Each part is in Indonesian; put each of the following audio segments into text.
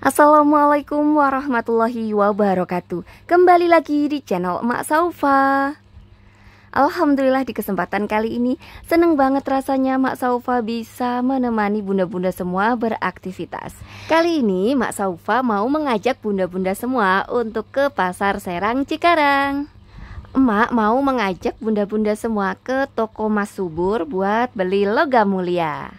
Assalamualaikum warahmatullahi wabarakatuh Kembali lagi di channel Emak Saufa Alhamdulillah di kesempatan kali ini Seneng banget rasanya Mak Saufa bisa menemani bunda-bunda semua beraktivitas Kali ini Mak Saufa mau mengajak bunda-bunda semua untuk ke pasar Serang Cikarang Emak mau mengajak bunda-bunda semua ke toko Mas Subur buat beli logam mulia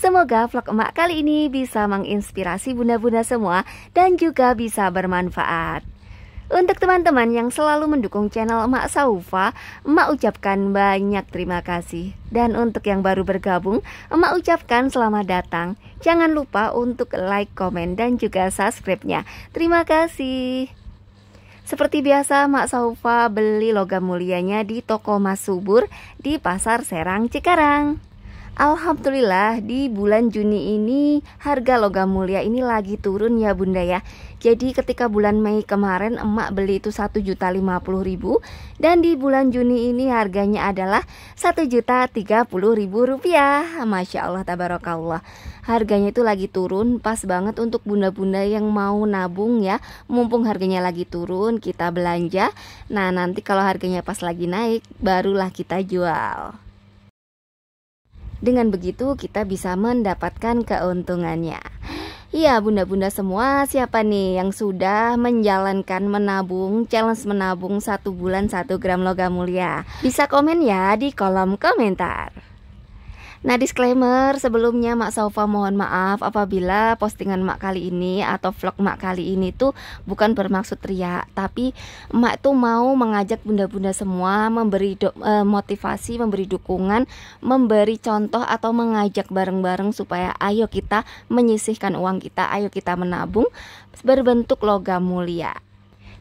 Semoga vlog emak kali ini bisa menginspirasi bunda-bunda semua dan juga bisa bermanfaat. Untuk teman-teman yang selalu mendukung channel Emak Saufa, Emak ucapkan banyak terima kasih. Dan untuk yang baru bergabung, Emak ucapkan selamat datang. Jangan lupa untuk like, komen, dan juga subscribe-nya. Terima kasih. Seperti biasa, emak Saufa beli logam mulianya di toko Mas Subur di Pasar Serang Cikarang. Alhamdulillah di bulan Juni ini harga logam mulia ini lagi turun ya bunda ya Jadi ketika bulan Mei kemarin emak beli itu 1.050.000 Dan di bulan Juni ini harganya adalah 1.030.000 rupiah Masya Allah tabarakallah Harganya itu lagi turun pas banget untuk bunda-bunda yang mau nabung ya Mumpung harganya lagi turun kita belanja Nah nanti kalau harganya pas lagi naik barulah kita jual dengan begitu kita bisa mendapatkan keuntungannya. Iya bunda-bunda semua siapa nih yang sudah menjalankan menabung challenge menabung satu bulan 1 gram logam mulia Bisa komen ya di kolom komentar Nah, disclaimer sebelumnya Mak Saufa mohon maaf apabila postingan Mak kali ini atau vlog Mak kali ini tuh bukan bermaksud teriak tapi Mak tuh mau mengajak bunda-bunda semua memberi do, eh, motivasi, memberi dukungan, memberi contoh atau mengajak bareng-bareng supaya ayo kita menyisihkan uang kita, ayo kita menabung berbentuk logam mulia.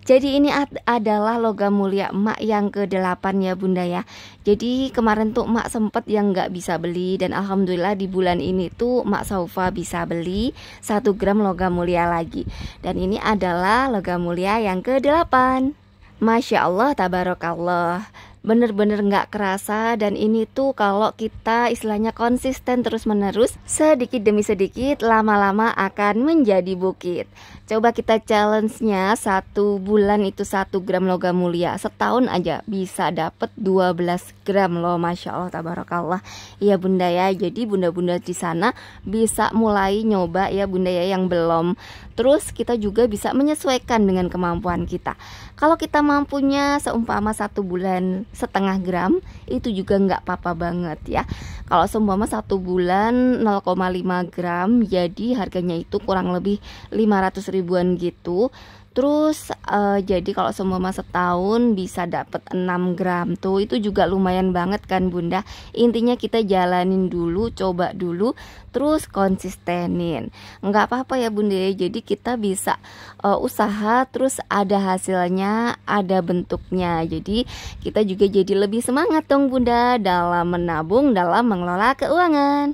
Jadi ini adalah logam mulia emak yang ke-8 ya Bunda ya. Jadi kemarin tuh emak sempet yang nggak bisa beli dan alhamdulillah di bulan ini tuh emak Saufa bisa beli 1 gram logam mulia lagi. Dan ini adalah logam mulia yang ke-8. Masya Allah, tabarakallah bener-bener nggak kerasa dan ini tuh kalau kita istilahnya konsisten terus-menerus sedikit demi sedikit lama-lama akan menjadi bukit Coba kita challenge-nya satu bulan itu satu gram logam mulia. Setahun aja bisa dapat 12 gram loh. Masya Allah, tabarakallah. Iya bunda ya, jadi bunda-bunda di sana bisa mulai nyoba ya bunda ya yang belum. Terus kita juga bisa menyesuaikan dengan kemampuan kita. Kalau kita mampunya seumpama satu bulan setengah gram, itu juga nggak apa-apa banget ya. Kalau seumpama satu bulan 0,5 gram, jadi harganya itu kurang lebih 500 ribu ribuan gitu terus uh, jadi kalau semua masa tahun bisa dapet 6 gram tuh itu juga lumayan banget kan bunda intinya kita jalanin dulu coba dulu terus konsistenin Enggak apa-apa ya bunda ya jadi kita bisa uh, usaha terus ada hasilnya ada bentuknya jadi kita juga jadi lebih semangat dong bunda dalam menabung dalam mengelola keuangan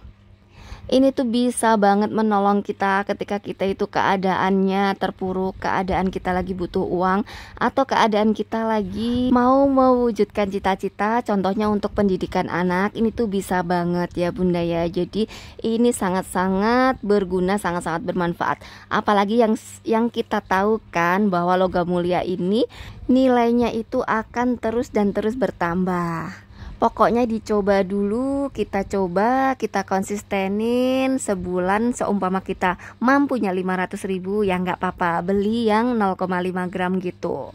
ini tuh bisa banget menolong kita ketika kita itu keadaannya terpuruk, keadaan kita lagi butuh uang atau keadaan kita lagi mau mewujudkan cita-cita contohnya untuk pendidikan anak ini tuh bisa banget ya Bunda ya. Jadi ini sangat-sangat berguna, sangat-sangat bermanfaat. Apalagi yang yang kita tahu kan bahwa logam mulia ini nilainya itu akan terus dan terus bertambah pokoknya dicoba dulu kita coba kita konsistenin sebulan seumpama kita mampunya 500 ribu ya nggak apa-apa beli yang 0,5 gram gitu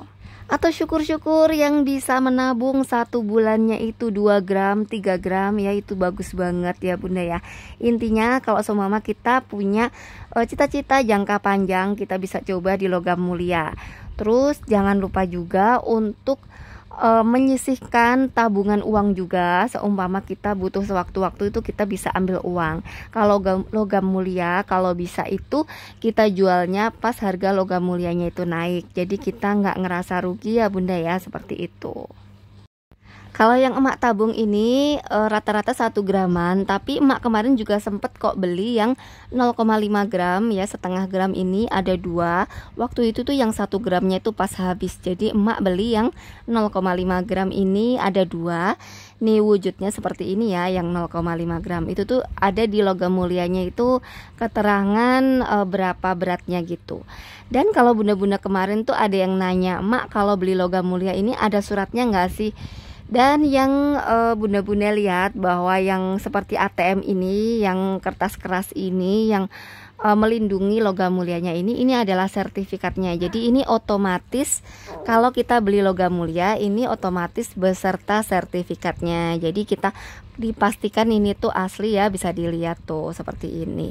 atau syukur-syukur yang bisa menabung satu bulannya itu 2 gram, 3 gram ya itu bagus banget ya bunda ya intinya kalau semama kita punya eh, cita-cita jangka panjang kita bisa coba di logam mulia terus jangan lupa juga untuk e, menyisihkan tabungan uang juga seumpama kita butuh sewaktu-waktu itu kita bisa ambil uang kalau logam, logam mulia kalau bisa itu kita jualnya pas harga logam mulianya itu naik jadi kita nggak ngerasa rugi ya bunda ya seperti itu kalau yang emak tabung ini eh, rata-rata uh, satu graman, tapi emak kemarin juga sempet kok beli yang 0,5 gram ya setengah gram ini ada dua. Waktu itu tuh yang satu gramnya itu pas habis, jadi emak beli yang 0,5 gram ini ada dua. Nih wujudnya seperti ini ya, yang 0,5 gram itu tuh ada di logam mulianya itu keterangan e, berapa beratnya gitu. Dan kalau bunda-bunda kemarin tuh ada yang nanya, emak kalau beli logam mulia ini ada suratnya nggak sih? Dan yang bunda eh, bunda-bunda lihat bahwa yang seperti ATM ini, yang kertas keras ini, yang uh, melindungi logam mulianya ini, ini adalah sertifikatnya. Jadi ini otomatis kalau kita beli logam mulia, ini otomatis beserta sertifikatnya. Jadi kita dipastikan ini tuh asli ya, bisa dilihat tuh seperti ini.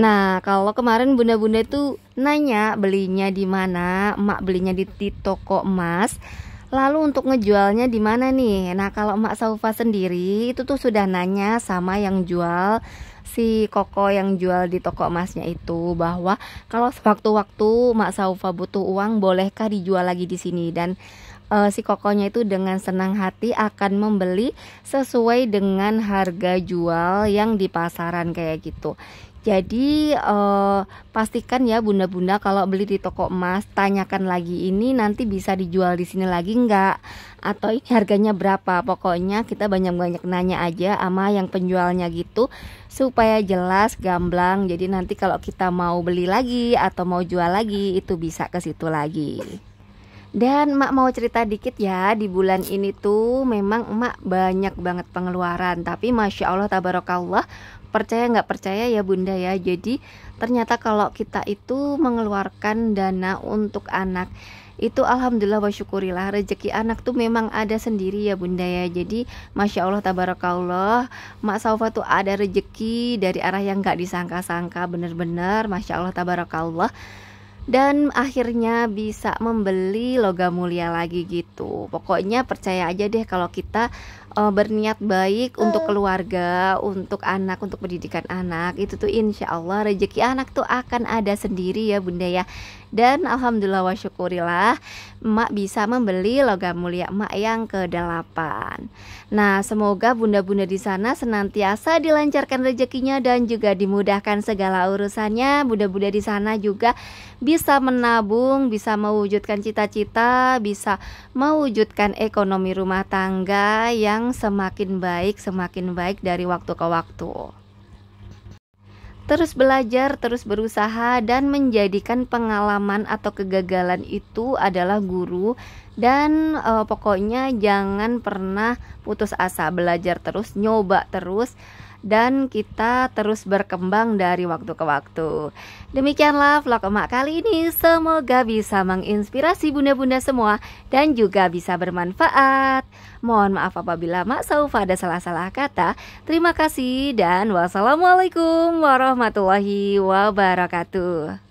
Nah, kalau kemarin bunda-bunda itu nanya belinya di mana, emak belinya di, di toko emas. Lalu untuk ngejualnya di mana nih? Nah, kalau emak Saufa sendiri itu tuh sudah nanya sama yang jual si Koko yang jual di toko emasnya itu bahwa kalau waktu waktu Mak Saufa butuh uang bolehkah dijual lagi di sini dan uh, si kokonya itu dengan senang hati akan membeli sesuai dengan harga jual yang di pasaran kayak gitu. Jadi eh, pastikan ya bunda-bunda kalau beli di toko emas tanyakan lagi ini nanti bisa dijual di sini lagi enggak atau ini harganya berapa. Pokoknya kita banyak-banyak nanya aja sama yang penjualnya gitu supaya jelas gamblang. Jadi nanti kalau kita mau beli lagi atau mau jual lagi itu bisa ke situ lagi. Dan emak mau cerita dikit ya Di bulan ini tuh memang emak banyak banget pengeluaran Tapi Masya Allah Tabarakallah Percaya nggak percaya ya bunda ya Jadi ternyata kalau kita itu mengeluarkan dana untuk anak itu alhamdulillah wa syukurilah rezeki anak tuh memang ada sendiri ya bunda ya jadi masya allah tabarakallah mak saufa tuh ada rezeki dari arah yang nggak disangka-sangka bener-bener masya allah tabarakallah dan akhirnya bisa membeli logam mulia lagi gitu. Pokoknya percaya aja deh kalau kita uh, berniat baik untuk eh. keluarga, untuk anak, untuk pendidikan anak itu tuh insya Allah rezeki anak tuh akan ada sendiri ya bunda ya dan alhamdulillah wa syukurillah emak bisa membeli logam mulia emak yang ke-8. Nah, semoga bunda-bunda di sana senantiasa dilancarkan rezekinya dan juga dimudahkan segala urusannya. Bunda-bunda di sana juga bisa menabung, bisa mewujudkan cita-cita, bisa mewujudkan ekonomi rumah tangga yang semakin baik, semakin baik dari waktu ke waktu terus belajar, terus berusaha, dan menjadikan pengalaman atau kegagalan itu adalah guru. Dan e, pokoknya, jangan pernah putus asa, belajar terus, nyoba terus dan kita terus berkembang dari waktu ke waktu. Demikianlah vlog emak kali ini. Semoga bisa menginspirasi bunda-bunda semua dan juga bisa bermanfaat. Mohon maaf apabila mak Saufa ada salah-salah kata. Terima kasih dan wassalamualaikum warahmatullahi wabarakatuh.